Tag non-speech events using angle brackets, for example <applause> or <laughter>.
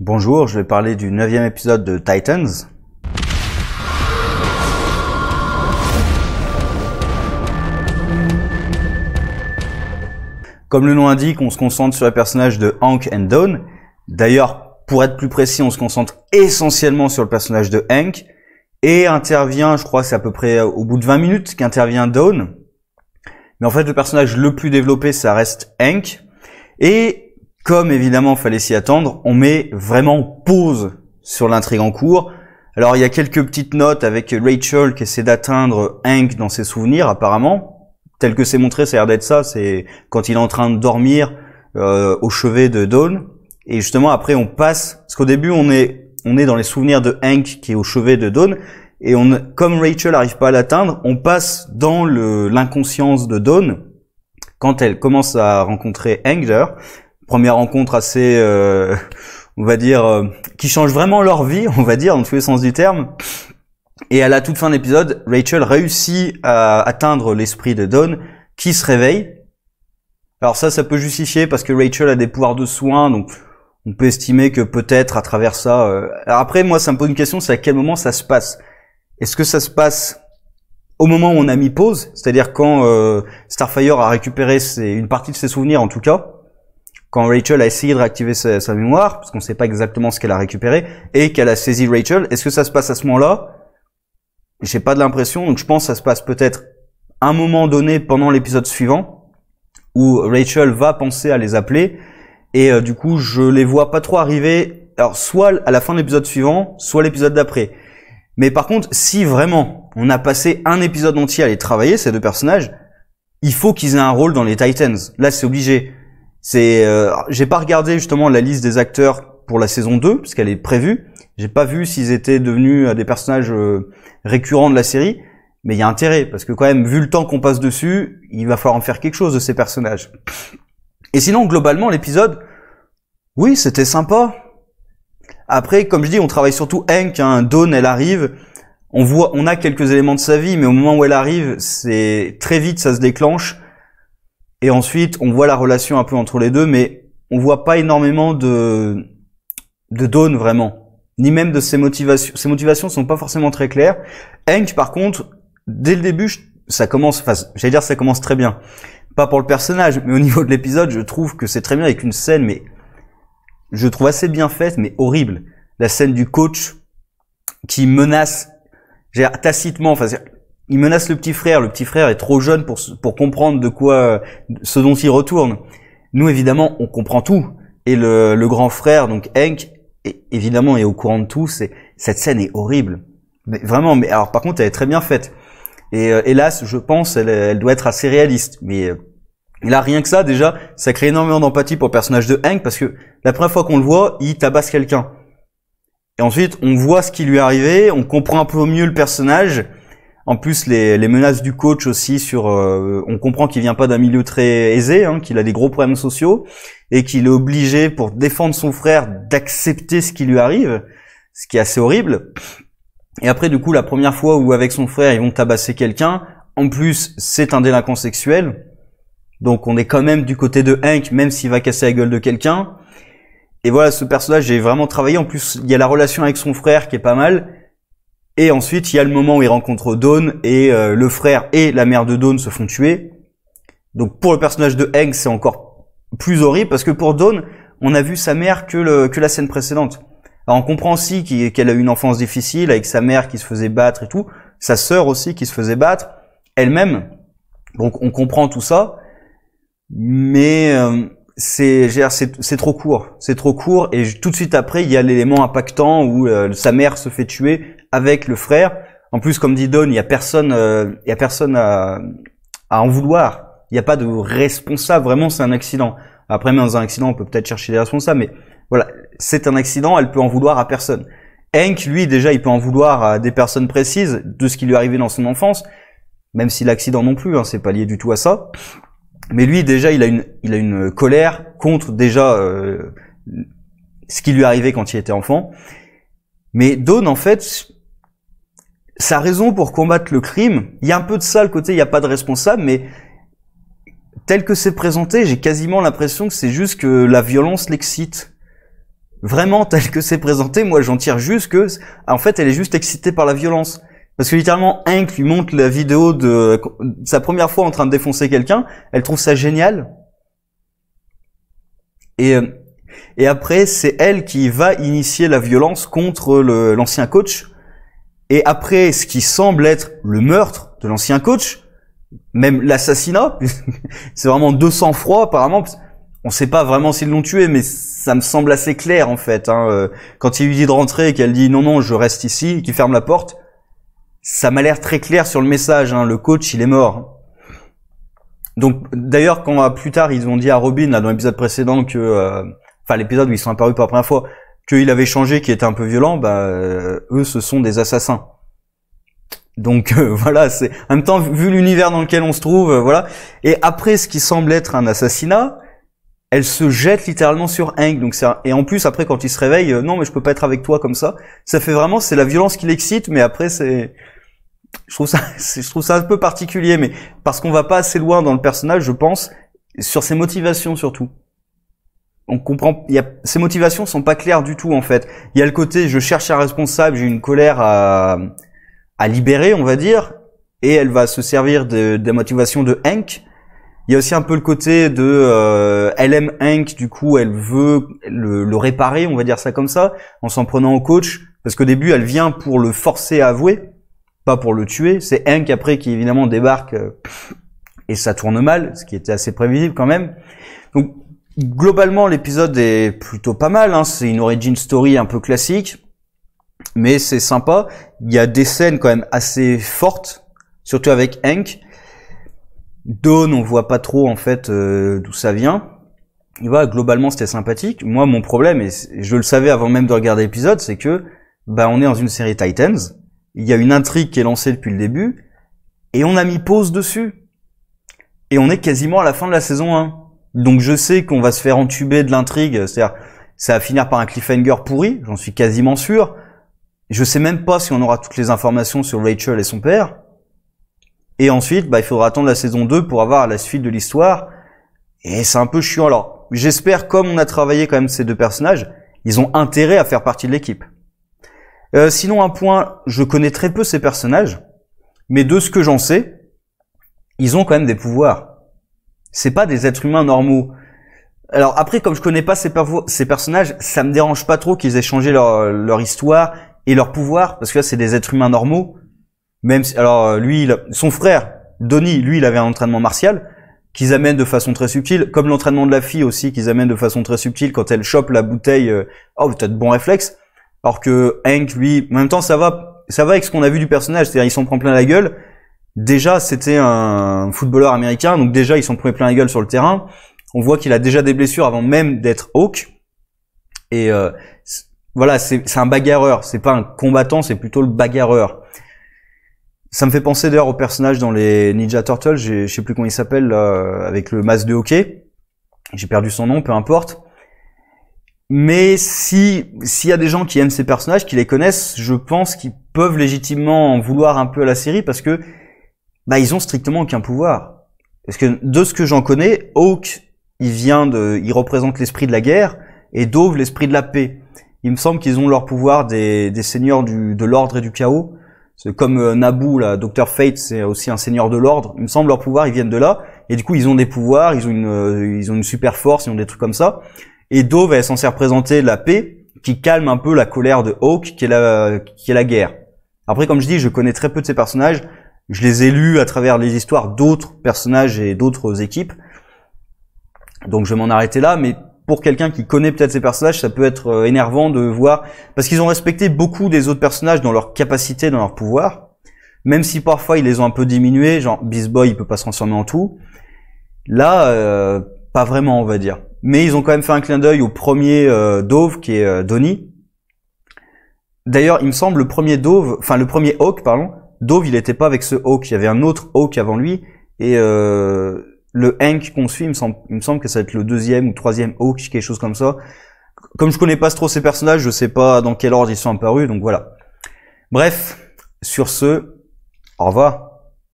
Bonjour, je vais parler du neuvième épisode de Titans. Comme le nom indique, on se concentre sur les personnages de Hank and Dawn. D'ailleurs, pour être plus précis, on se concentre essentiellement sur le personnage de Hank. Et intervient, je crois, c'est à peu près au bout de 20 minutes qu'intervient Dawn. Mais en fait, le personnage le plus développé, ça reste Hank. Et comme évidemment fallait s'y attendre, on met vraiment pause sur l'intrigue en cours. Alors il y a quelques petites notes avec Rachel qui essaie d'atteindre Hank dans ses souvenirs apparemment. Tel que c'est montré, ça a l'air d'être ça, c'est quand il est en train de dormir euh, au chevet de Dawn. Et justement après on passe, parce qu'au début on est, on est dans les souvenirs de Hank qui est au chevet de Dawn. Et on, comme Rachel n'arrive pas à l'atteindre, on passe dans l'inconscience de Dawn quand elle commence à rencontrer Hank première rencontre assez, euh, on va dire, euh, qui change vraiment leur vie, on va dire, dans tous les sens du terme. Et à la toute fin de l'épisode, Rachel réussit à atteindre l'esprit de Dawn, qui se réveille. Alors ça, ça peut justifier parce que Rachel a des pouvoirs de soins, donc on peut estimer que peut-être à travers ça. Euh, alors après, moi, ça me pose une question, c'est à quel moment ça se passe Est-ce que ça se passe au moment où on a mis pause, c'est-à-dire quand Starfire a récupéré une partie de ses souvenirs, en tout cas, quand Rachel a essayé de réactiver sa, mémoire, parce qu'on ne sait pas exactement ce qu'elle a récupéré, et qu'elle a saisi Rachel, est-ce que ça se passe à ce moment-là J'ai pas de l'impression, donc je pense que ça se passe peut-être un moment donné pendant l'épisode suivant, où Rachel va penser à les appeler, et euh, du coup je les vois pas trop arriver, alors soit à la fin de l'épisode suivant, soit l'épisode d'après. Mais par contre, si vraiment on a passé un épisode entier à les travailler, ces deux personnages, il faut qu'ils aient un rôle dans les Titans. Là, c'est obligé. C'est, euh, j'ai pas regardé justement la liste des acteurs pour la saison 2 parce qu'elle est prévue. J'ai pas vu s'ils étaient devenus euh, des personnages euh, récurrents de la série, mais il y a intérêt parce que quand même, vu le temps qu'on passe dessus, il va falloir en faire quelque chose de ces personnages. Et sinon, globalement, l'épisode, oui, c'était sympa. Après, comme je dis, on travaille surtout Hank. Hein, Dawn, elle arrive. On voit, on a quelques éléments de sa vie, mais au moment où elle arrive, c'est très vite, ça se déclenche. Et ensuite, on voit la relation un peu entre les deux, mais on voit pas énormément de de Dawn vraiment, ni même de ses motivations. Ses motivations sont pas forcément très claires. Hank, par contre, dès le début, ça commence. Enfin, j'allais dire ça commence très bien. Pas pour le personnage, mais au <laughs> niveau de l'épisode, je trouve que c'est très bien avec une scène, mais je trouve assez bien faite, mais horrible. La scène du coach qui menace, tacitement, enfin il menace le petit frère. Le petit frère est trop jeune pour, comprendre de quoi, ce dont il retourne. Nous, évidemment, on comprend tout. Et le, grand frère, donc Hank, est, évidemment, est au courant de tout. cette scène est horrible. Mais vraiment, mais alors par contre, elle est très bien faite. Et euh, hélas, je pense, elle, elle, doit être assez réaliste. Mais euh, là, rien que ça, déjà, ça crée énormément d'empathie pour le personnage de Hank parce que la première fois qu'on le voit, il tabasse quelqu'un. Et ensuite, on voit ce qui lui est arrivé, on comprend un peu mieux le personnage. En plus, les, menaces du coach aussi sur, euh, on comprend qu'il vient pas d'un milieu très aisé, hein, qu'il a des gros problèmes sociaux et qu'il est obligé pour défendre son frère d'accepter ce qui lui arrive, ce qui est assez horrible. Et après, du coup, la première fois où avec son frère ils vont tabasser quelqu'un, en plus c'est un délinquant sexuel, donc on est quand même du côté de Hank, même s'il va casser la gueule de quelqu'un. Et voilà, ce personnage, j'ai vraiment travaillé. En plus, il y a la relation avec son frère qui est pas mal et ensuite, il y a le moment où il rencontre Dawn et euh, le frère et la mère de Dawn se font tuer. Donc pour le personnage de Hank, c'est encore plus horrible parce que pour Dawn, on a vu sa mère que, que la scène précédente. Alors on comprend aussi qu'elle a eu une enfance difficile avec sa mère qui se faisait battre et tout, sa sœur aussi qui se faisait battre, elle-même. Donc on comprend tout ça, mais euh, c'est trop court, c'est trop court et tout de suite après il y a l'élément impactant où euh, sa mère se fait tuer avec le frère. En plus comme dit Don, il y a personne euh, il y a personne à, en vouloir. Il n'y a pas de responsable, vraiment c'est un accident. Après même dans un accident, on peut peut-être chercher des responsables mais voilà, c'est un accident, elle peut en vouloir à personne. Hank lui déjà, il peut en vouloir à des personnes précises de ce qui lui est arrivé dans son enfance, même si l'accident non plus, hein, c'est pas lié du tout à ça. Mais lui, déjà, il a une, il a une euh, colère contre déjà euh, ce qui lui arrivait quand il était enfant. Mais Dawn, en fait, sa raison pour combattre le crime, il y a un peu de ça le côté, il n'y a pas de responsable, mais tel que c'est présenté, j'ai quasiment l'impression que c'est juste que la violence l'excite. Vraiment, tel que c'est présenté, moi j'en tire juste que, en fait, elle est juste excitée par la violence. Parce que littéralement, Hank lui montre la vidéo de sa première fois en train de défoncer quelqu'un. Elle trouve ça génial. Et, euh, et après, c'est elle qui va initier la violence contre l'ancien coach. Et après, ce qui semble être le meurtre de l'ancien coach, même l'assassinat, <laughs> c'est vraiment deux sang froid apparemment. On sait pas vraiment s'ils l'ont tué, mais ça me semble assez clair en fait. Hein. Euh, quand il lui dit de rentrer et qu'elle dit non non je reste ici, qu'il ferme la porte, ça m'a l'air très clair sur le message. Hein. Le coach, il est mort. Donc, d'ailleurs, quand euh, plus tard ils ont dit à Robin là dans l'épisode précédent que, euh, enfin l'épisode où ils sont apparus pour la première fois, qu'il avait changé, qu'il était un peu violent, bah euh, eux, ce sont des assassins. Donc <laughs> voilà, c'est en même temps vu l'univers dans lequel on se trouve, voilà. Et après ce qui semble être un assassinat, elle se jette littéralement sur Hank. Donc et en plus après quand il se réveille, non mais je peux pas être avec toi comme ça. Ça fait vraiment c'est la violence qui l'excite, mais après c'est je trouve ça, <laughs> je trouve ça un peu particulier, mais parce qu'on va pas assez loin dans le personnage, je pense, sur ses motivations surtout. On comprend, il y a, ses motivations sont pas claires du tout en fait. Il y a le côté, je cherche un responsable, j'ai une colère à, libérer, on va dire, et elle va se servir de, des motivations de Hank. Il y a aussi un peu le côté de, LM euh, elle aime Hank, du coup elle veut le, le réparer, on va dire ça comme ça, en s'en prenant au coach, parce qu'au début elle vient pour le forcer à avouer pas pour le tuer. C'est Hank après qui évidemment débarque euh, et ça tourne mal, ce qui était assez prévisible quand même. Donc globalement l'épisode est plutôt pas mal. Hein. C'est une origin story un peu classique, mais c'est sympa. Il y a des scènes quand même assez fortes, surtout avec Hank. Dawn, on voit pas trop en fait euh, d'où ça vient. Il va globalement c'était sympathique. Moi mon problème et je le savais avant même de regarder l'épisode, c'est que bah on est dans une série Titans il y a une intrigue qui est lancée depuis le début, et on a mis pause dessus. Et on est quasiment à la fin de la saison 1. Donc je sais qu'on va se faire entuber de l'intrigue, c'est-à-dire ça va finir par un cliffhanger pourri, j'en suis quasiment sûr. Je sais même pas si on aura toutes les informations sur Rachel et son père. Et ensuite, bah, il faudra attendre la saison 2 pour avoir la suite de l'histoire. Et c'est un peu chiant. Alors, j'espère, comme on a travaillé quand même ces deux personnages, ils ont intérêt à faire partie de l'équipe. Euh, sinon, un point, je connais très peu ces personnages, mais de ce que j'en sais, ils ont quand même des pouvoirs. C'est pas des êtres humains normaux. Alors après, comme je connais pas ces, ces personnages, ça me dérange pas trop qu'ils aient changé leur, histoire et leur pouvoir, parce que là, c'est des êtres humains normaux. Même si, alors euh, lui, son frère, Donnie, lui, il avait un entraînement martial qu'ils amènent de façon très subtile, comme l'entraînement de la fille aussi qu'ils amènent de façon très subtile quand elle chope la bouteille. Euh, oh, t'as de bons réflexes. Alors que Hank, lui, en même temps, ça va, ça va avec ce qu'on a vu du personnage. C'est-à-dire, il s'en prend plein la gueule. Déjà, c'était un footballeur américain, donc déjà, il s'en prenait plein la gueule sur le terrain. On voit qu'il a déjà des blessures avant même d'être Hawk. Et euh, voilà, c'est un bagarreur. C'est pas un combattant, c'est plutôt le bagarreur. Ça me fait penser d'ailleurs au personnage dans les Ninja Turtles, je sais plus comment il s'appelle, avec le masque de hockey. J'ai perdu son nom, peu importe. Mais si s'il y a des gens qui aiment ces personnages, qui les connaissent, je pense qu'ils peuvent légitimement vouloir un peu à la série parce que bah ils ont strictement aucun pouvoir. Parce que de ce que j'en connais, Hawk, il vient de, il représente l'esprit de la guerre et Dove l'esprit de la paix. Il me semble qu'ils ont leur pouvoir des, des seigneurs du, de l'ordre et du chaos. comme euh, Naboo, là, Docteur Fate, c'est aussi un seigneur de l'ordre. Il me semble leur pouvoir, ils viennent de là. Et du coup, ils ont des pouvoirs, ils ont une, euh, ils ont une super force, ils ont des trucs comme ça. Et Do va censé représenter la paix, qui calme un peu la colère de Hawk, qui est la, qui est la guerre. Après, comme je dis, je connais très peu de ces personnages. Je les ai lus à travers les histoires d'autres personnages et d'autres équipes. Donc je vais m'en arrêter là, mais pour quelqu'un qui connaît peut-être ces personnages, ça peut être euh, énervant de voir, parce qu'ils ont respecté beaucoup des autres personnages dans leur capacité, dans leur pouvoir, même si parfois ils les ont un peu diminués, genre Beast Boy il peut pas se transformer en tout, là, euh, pas vraiment on va dire mais ils ont quand même fait un clin d'œil au premier euh, Dove qui est euh, D'ailleurs, il me semble le premier Dove, enfin le premier Hawk, pardon. Dove, il n'était pas avec ce Hawk, il y avait un autre Hawk avant lui et euh, le Hank qu'on suit, il me semble, semble que ça va être le deuxième ou troisième Hawk, quelque chose comme ça. Comme je connais pas trop ces personnages, je sais pas dans quel ordre ils sont apparus, donc voilà. Bref, sur ce, au revoir.